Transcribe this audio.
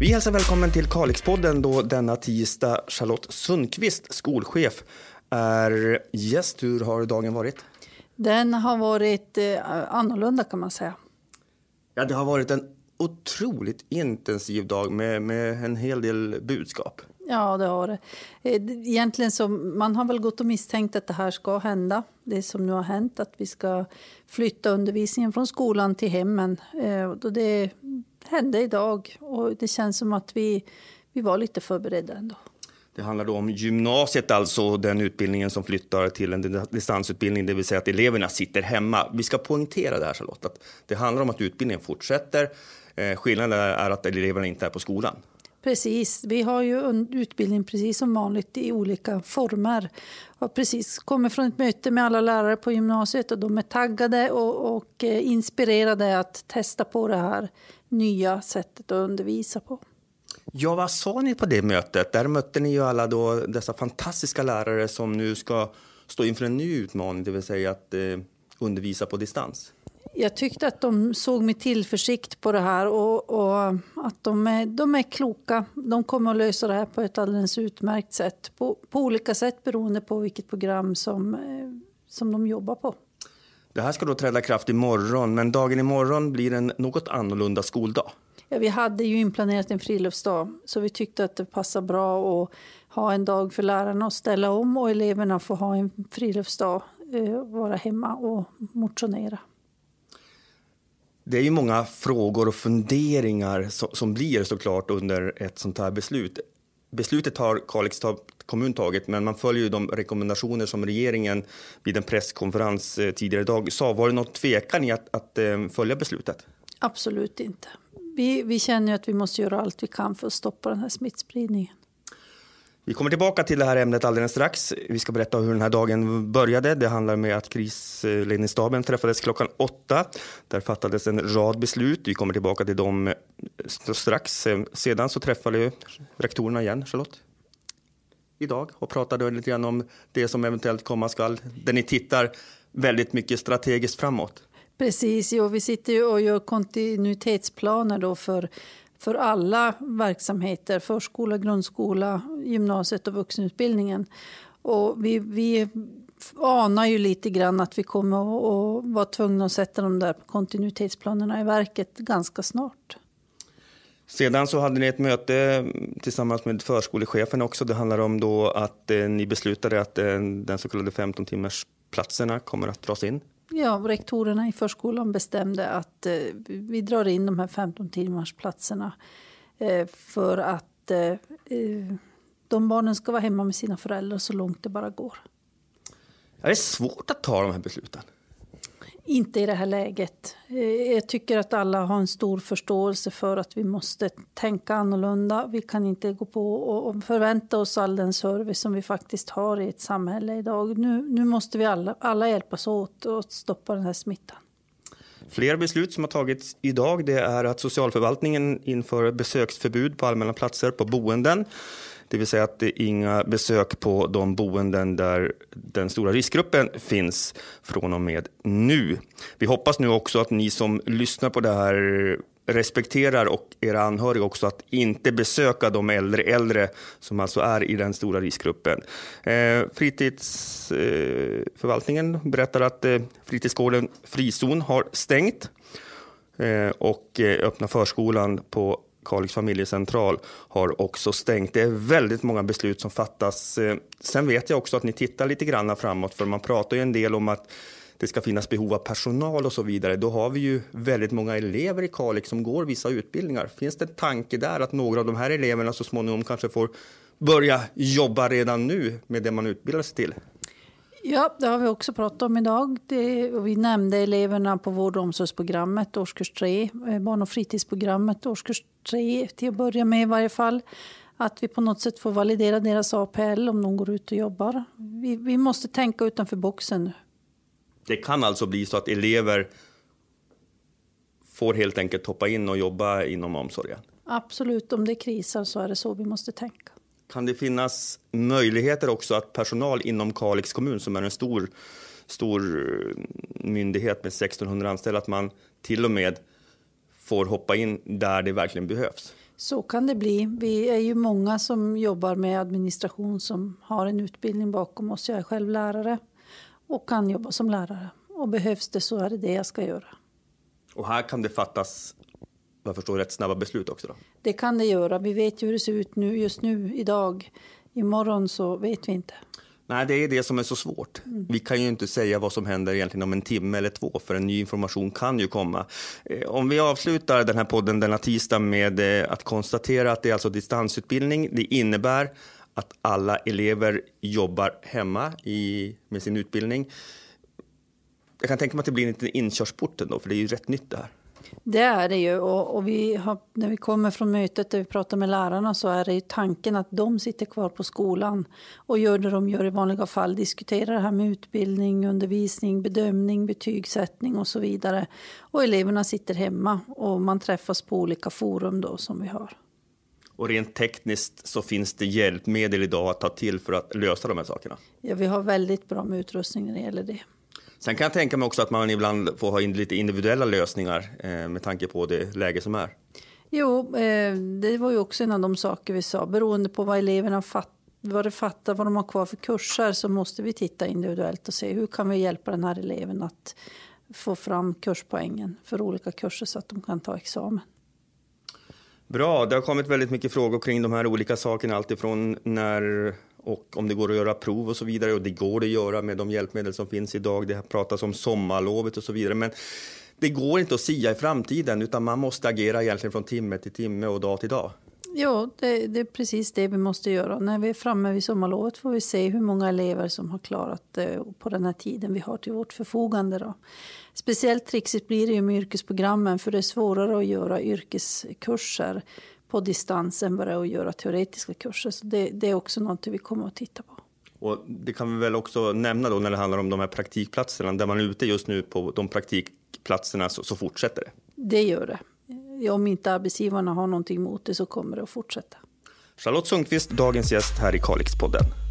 Vi hälsar välkommen till Kalixpodden då denna tisdag Charlotte Sundqvist, skolchef, är gäst. Hur har dagen varit? Den har varit eh, annorlunda kan man säga. Ja, det har varit en otroligt intensiv dag med, med en hel del budskap. Ja, det har det. Eh, egentligen så, man har väl gått och misstänkt att det här ska hända, det som nu har hänt, att vi ska flytta undervisningen från skolan till hemmen. Eh, och det hände idag och det känns som att vi, vi var lite förberedda ändå. Det handlar då om gymnasiet, alltså den utbildningen som flyttar till en distansutbildning, det vill säga att eleverna sitter hemma. Vi ska poängtera det här Charlotte, att det handlar om att utbildningen fortsätter. Eh, skillnaden är att eleverna inte är på skolan. Precis. Vi har ju utbildning precis som vanligt i olika former. Jag har precis kommit från ett möte med alla lärare på gymnasiet och de är taggade och, och eh, inspirerade att testa på det här nya sättet att undervisa på. Ja, vad sa ni på det mötet? Där mötte ni ju alla då dessa fantastiska lärare som nu ska stå inför en ny utmaning, det vill säga att eh, undervisa på distans jag tyckte att de såg med tillförsikt på det här och, och att de är, de är, kloka. De kommer att lösa det här på ett alldeles utmärkt sätt. På, på, olika sätt beroende på vilket program som, eh, som de jobbar på. Det här ska då träda kraft imorgon, men dagen imorgon blir en något annorlunda skoldag. Ja, vi hade ju inplanerat en friluftsdag, så vi tyckte att det passade bra att ha en dag för lärarna att ställa om och eleverna får ha en friluftsdag, eh, vara hemma och motionera det är ju många frågor och funderingar som, som blir såklart under ett sånt här beslut. Beslutet har Kalix kommun tagit, men man följer ju de rekommendationer som regeringen vid en presskonferens eh, tidigare idag sa. Var det något tvekan i att, att eh, följa beslutet? Absolut inte. Vi, vi känner att vi måste göra allt vi kan för att stoppa den här smittspridningen. Vi kommer tillbaka till det här ämnet alldeles strax. Vi ska berätta hur den här dagen började. Det handlar om att krisledningsstaben träffades klockan åtta. Där fattades en rad beslut. Vi kommer tillbaka till dem eh, strax. Eh, sedan så träffade rektorerna igen, Charlotte idag och pratade lite grann om det som eventuellt komma skall, där ni tittar väldigt mycket strategiskt framåt. Precis, jo, vi sitter ju och gör kontinuitetsplaner då för för alla verksamheter, förskola, grundskola, gymnasiet och vuxenutbildningen. Och vi, vi anar ju lite grann att vi kommer att vara tvungna att sätta de där kontinuitetsplanerna i verket ganska snart. Sedan så hade ni ett möte tillsammans med förskolechefen också. Det handlar om då att eh, ni beslutade att eh, den så kallade 15 timmars platserna kommer att dras in. Ja, rektorerna i förskolan bestämde att eh, vi drar in de här 15 timmarsplatserna eh, för att eh, eh, de barnen ska vara hemma med sina föräldrar så långt det bara går. det är svårt att ta de här besluten. Inte i det här läget. Eh, jag tycker att alla har en stor förståelse för att vi måste tänka annorlunda. Vi kan inte gå på och förvänta oss all den service som vi faktiskt har i ett samhälle idag. Nu, nu måste vi alla, alla hjälpas åt att stoppa den här smittan. Fler beslut som har tagits idag det är att socialförvaltningen inför besöksförbud på allmänna platser på boenden. Det vill säga att det är inga besök på de boenden där den stora riskgruppen finns från och med nu. Vi hoppas nu också att ni som lyssnar på det här respekterar och era anhöriga också att inte besöka de äldre äldre som alltså är i den stora riskgruppen. Eh, fritidsförvaltningen eh, berättar att eh, fritidsgården Frizon har stängt och öppna förskolan på Kalix familjecentral har också stängt. Det är väldigt många beslut som fattas. Eh, sen vet jag också att ni tittar lite grann framåt, för man pratar ju en del om att det ska finnas behov av personal och så vidare. Då har vi ju väldigt många elever i Kalix som går vissa utbildningar. Finns det en tanke där att några av de här eleverna så småningom kanske får börja jobba redan nu med det man utbildar sig till? Ja, det har vi också pratat om idag. Det, vi nämnde eleverna på vård och omsorgsprogrammet, årskurs 3, eh, barn och fritidsprogrammet, årskurs 3 till att börja med i varje fall. Att vi på något sätt får validera deras APL om de går ut och jobbar. Vi, vi måste tänka utanför boxen. Det kan alltså bli så att elever får helt enkelt hoppa in och jobba inom omsorgen? Absolut, om det krisar så är det så vi måste tänka. Kan det finnas möjligheter också att personal inom Kalix kommun, som är en stor, stor eh, myndighet med 1600 anställda, att man till och med får hoppa in där det verkligen behövs? Så kan det bli. Vi är ju många som jobbar med administration som har en utbildning bakom oss. Jag är själv lärare och kan jobba som lärare. Och behövs det så är det det jag ska göra. Och här kan det fattas vad jag förstår rätt snabba beslut också? Då. Det kan det göra. Vi vet ju hur det ser ut nu, just nu, idag. Imorgon så vet vi inte. Nej, det är det som är så svårt. Mm. Vi kan ju inte säga vad som händer egentligen om en timme eller två, för en ny information kan ju komma. Eh, om vi avslutar den här podden denna tisdag med eh, att konstatera att det är alltså distansutbildning. Det innebär att alla elever jobbar hemma i, med sin utbildning. Jag kan tänka mig att det blir en liten inkörsport ändå, för det är ju rätt nytt det här. Det är det ju. Och, och vi har, när vi kommer från mötet där vi pratar med lärarna så är det ju tanken att de sitter kvar på skolan och gör det de gör i vanliga fall. Diskuterar det här med utbildning, undervisning, bedömning, betygssättning och så vidare. Och eleverna sitter hemma och man träffas på olika forum då som vi har. Och rent tekniskt så finns det hjälpmedel idag att ta till för att lösa de här sakerna? Ja, vi har väldigt bra med utrustning när det gäller det. Sen kan jag tänka mig också att man ibland får ha in lite individuella lösningar eh, med tanke på det läge som är. Jo, eh, det var ju också en av de saker vi sa. Beroende på vad eleverna fattar vad de fattar, vad de har kvar för kurser så måste vi titta individuellt och se hur kan vi hjälpa den här eleven att få fram kurspoängen för olika kurser så att de kan ta examen. Bra, det har kommit väldigt mycket frågor kring de här olika sakerna, alltifrån när och om det går att göra prov och så vidare. Och det går att göra med de hjälpmedel som finns idag. Det pratas om sommarlovet och så vidare. Men det går inte att sia i framtiden utan man måste agera egentligen från timme till timme och dag till dag. Ja, det, det, är precis det vi måste göra. När vi är framme vid sommarlovet får vi se hur många elever som har klarat det eh, på den här tiden vi har till vårt förfogande. Då. Speciellt trixigt blir det ju med yrkesprogrammen för det är svårare att göra yrkeskurser på distans än bara att göra teoretiska kurser. Så det, det är också något vi kommer att titta på. Och det kan vi väl också nämna då när det handlar om de här praktikplatserna, där man är ute just nu på de praktikplatserna så, så fortsätter det. Det gör det om inte arbetsgivarna har någonting emot det så kommer det att fortsätta. Charlotte Sundqvist, dagens gäst här i Kalixpodden.